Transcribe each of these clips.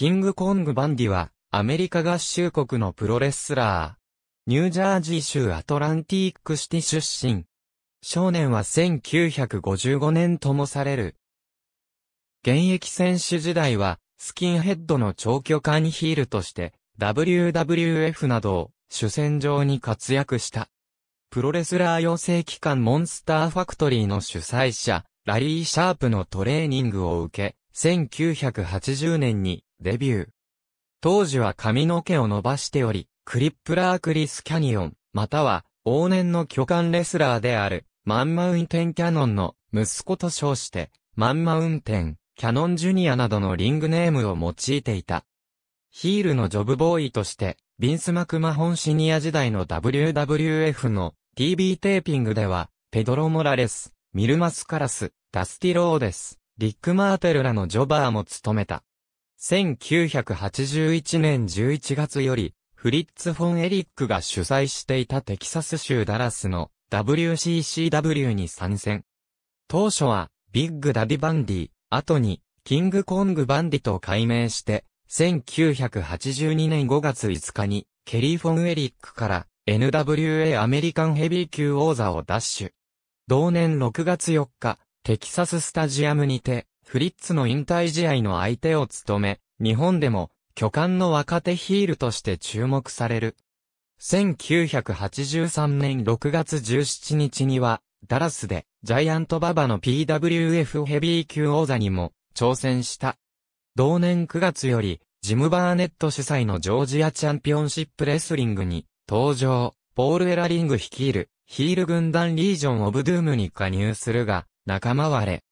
キングコング・バンディは、アメリカ合衆国のプロレスラー。ニュージャージー州アトランティックシティ出身。少年は1955年ともされる。現役選手時代は、スキンヘッドの長距間ヒールとして、WWF などを主戦場に活躍した。プロレスラー養成機関モンスターファクトリーの主催者、ラリー・シャープのトレーニングを受け、1980年にデビュー。当時は髪の毛を伸ばしており、クリップラークリスキャニオン、または往年の巨漢レスラーである、マンマウンテンキャノンの息子と称して、マンマウンテン、キャノンジュニアなどのリングネームを用いていた。ヒールのジョブボーイとして、ビンス・マクマホンシニア時代の WWF の TV テーピングでは、ペドロ・モラレス、ミルマス・カラス、ダスティ・ローデス、リック・マーテルらのジョバーも務めた。1981年11月より、フリッツ・フォン・エリックが主催していたテキサス州ダラスの WCCW に参戦。当初は、ビッグ・ダディ・バンディ、後に、キング・コング・バンディと改名して、1982年5月5日に、ケリー・フォン・エリックから、NWA アメリカンヘビー級王座を奪取。同年6月4日、テキサススタジアムにて、フリッツの引退試合の相手を務め、日本でも巨漢の若手ヒールとして注目される。1983年6月17日には、ダラスでジャイアントババの PWF ヘビー級王座にも挑戦した。同年9月より、ジム・バーネット主催のジョージアチャンピオンシップレスリングに登場、ポール・エラリング率いるヒール軍団リージョン・オブ・ドゥームに加入するが、仲間割れ、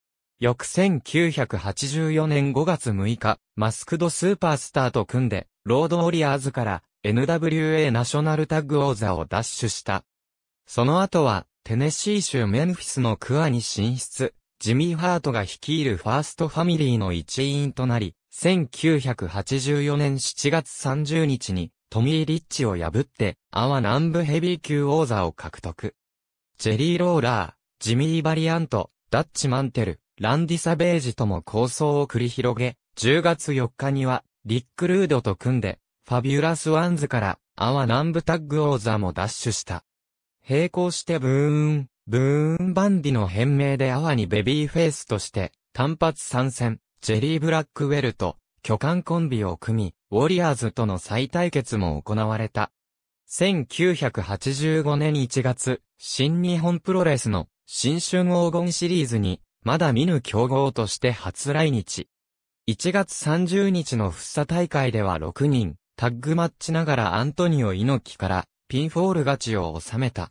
翌1984年5月6日、マスクドスーパースターと組んで、ロードウォリアーズから NWA ナショナルタッグ王座を奪取した。その後は、テネシー州メンフィスのクアに進出、ジミー・ハートが率いるファーストファミリーの一員となり、1984年7月30日に、トミー・リッチを破って、アワ南部ヘビー級王座を獲得。ジェリー・ローラー、ジミー・バリアント、ダッチ・マンテル、ランディ・サベージとも構想を繰り広げ、10月4日には、リック・ルードと組んで、ファビュラス・ワンズから、アワ・南部タッグ・王座も奪取した。並行してブーン、ブーン・バンディの変名でアワにベビーフェイスとして、単発参戦、ジェリー・ブラックウェルと、巨漢コンビを組み、ウォリアーズとの再対決も行われた。1985年1月、新日本プロレスの新春黄金シリーズにまだ見ぬ競合として初来日。1月30日のフッサ大会では6人、タッグマッチながらアントニオ猪木からピンフォール勝ちを収めた。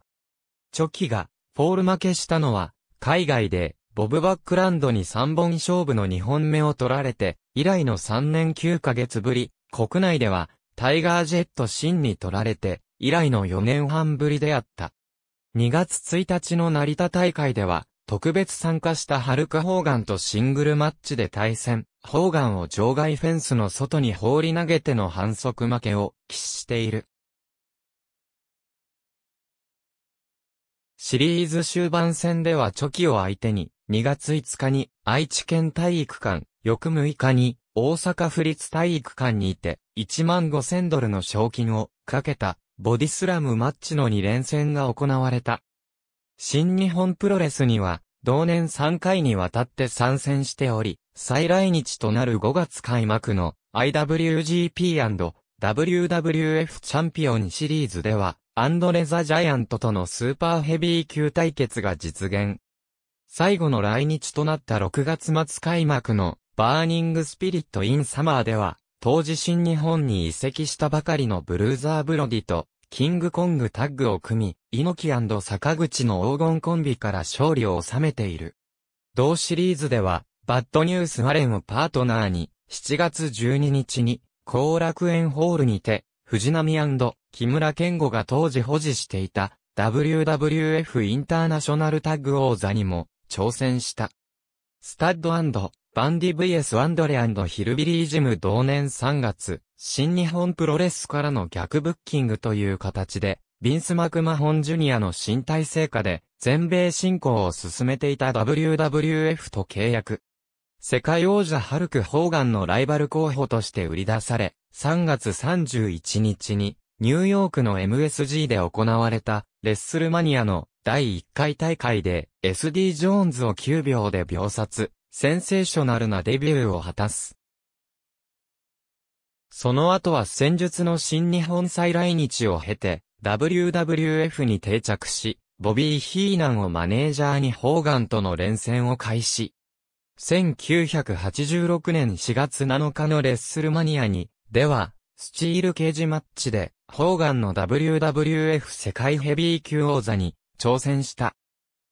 チョキがフォール負けしたのは、海外でボブ・バックランドに3本勝負の2本目を取られて、以来の3年9ヶ月ぶり、国内ではタイガージェットシンに取られて、以来の4年半ぶりであった。2月1日の成田大会では、特別参加したハルク・ホーガンとシングルマッチで対戦、ホーガンを場外フェンスの外に放り投げての反則負けを喫している。シリーズ終盤戦ではチョキを相手に、2月5日に愛知県体育館、翌6日に大阪府立体育館にいて1万5000ドルの賞金をかけたボディスラムマッチの2連戦が行われた。新日本プロレスには、同年3回にわたって参戦しており、再来日となる5月開幕の IWGP&WWF チャンピオンシリーズでは、アンドレザ・ジャイアントとのスーパーヘビー級対決が実現。最後の来日となった6月末開幕のバーニングスピリット・イン・サマーでは、当時新日本に移籍したばかりのブルーザー・ブロディとキングコングタッグを組み、猪木坂口の黄金コンビから勝利を収めている。同シリーズでは、バッドニュースアレンをパートナーに、7月12日に、後楽園ホールにて、藤波木村健吾が当時保持していた、WWF インターナショナルタッグ王座にも、挑戦した。スタッドバンディ VS アンドレヒルビリージム同年3月、新日本プロレスからの逆ブッキングという形で、ビンス・マクマホン・ジュニアの身体成果で、全米進行を進めていた WWF と契約。世界王者ハルク・ホーガンのライバル候補として売り出され、3月31日に、ニューヨークの MSG で行われた、レッスルマニアの第1回大会で、SD・ ジョーンズを9秒で秒殺、センセーショナルなデビューを果たす。その後は戦術の新日本再来日を経て、WWF に定着し、ボビー・ヒーナンをマネージャーにホーガンとの連戦を開始。1986年4月7日のレッスルマニアに、では、スチールケージマッチで、ホーガンの WWF 世界ヘビー級王座に挑戦した。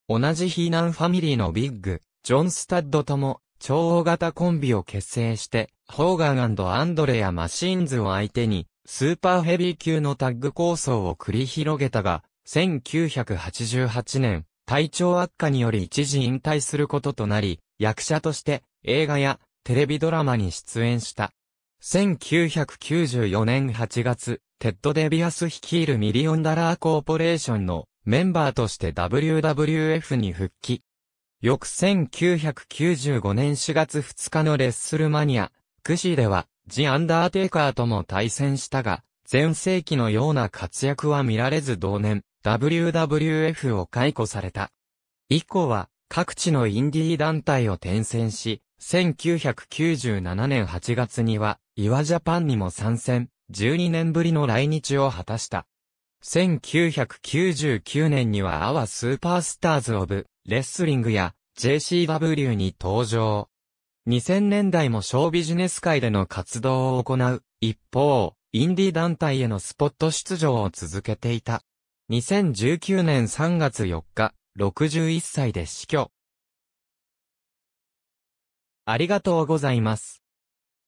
同じヒーナンファミリーのビッグ、ジョン・スタッドとも超大型コンビを結成して、ホーガンアンドレア・マシーンズを相手に、スーパーヘビー級のタッグ構想を繰り広げたが、1988年、体調悪化により一時引退することとなり、役者として映画やテレビドラマに出演した。1994年8月、テッド・デビアス率いるミリオンダラーコーポレーションのメンバーとして WWF に復帰。翌1995年4月2日のレッスルマニア、クシーでは、ジ・アンダーテイカーとも対戦したが、前世紀のような活躍は見られず同年、WWF を解雇された。以降は、各地のインディー団体を転戦し、1997年8月には、岩ジャパンにも参戦、12年ぶりの来日を果たした。1999年にはアワスーパースターズオブレスリングや JCW に登場。2000年代も小ビジネス界での活動を行う。一方、インディ団体へのスポット出場を続けていた。2019年3月4日、61歳で死去。ありがとうございます。